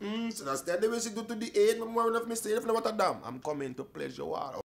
Mm, so that's the way she do to the aid memorial of Mr. from dam. I'm coming to pleasure all.